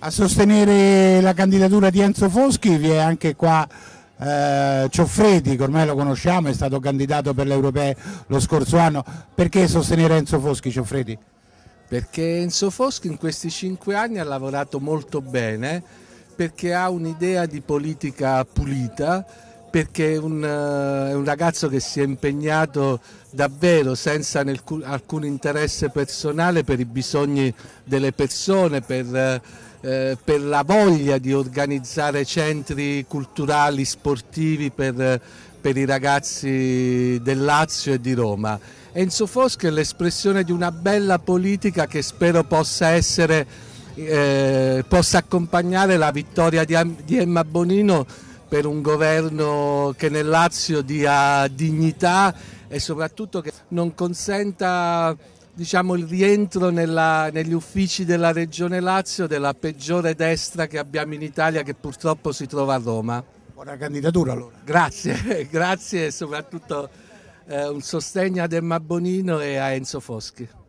A sostenere la candidatura di Enzo Foschi vi è anche qua eh, Cioffredi, che ormai lo conosciamo, è stato candidato per le europee lo scorso anno. Perché sostenere Enzo Foschi, Cioffredi? Perché Enzo Foschi in questi cinque anni ha lavorato molto bene, perché ha un'idea di politica pulita, perché è un, eh, è un, ragazzo che si è impegnato davvero senza nel, alcun interesse personale per i bisogni delle persone, per eh, eh, per la voglia di organizzare centri culturali, sportivi per, per i ragazzi del Lazio e di Roma. Enzo Foschi è l'espressione di una bella politica che spero possa, essere, eh, possa accompagnare la vittoria di, di Emma Bonino per un governo che nel Lazio dia dignità e soprattutto che non consenta diciamo, il rientro nella, negli uffici della Regione Lazio della peggiore destra che abbiamo in Italia, che purtroppo si trova a Roma. Buona candidatura allora. Grazie, grazie e soprattutto eh, un sostegno ad Emma Bonino e a Enzo Foschi.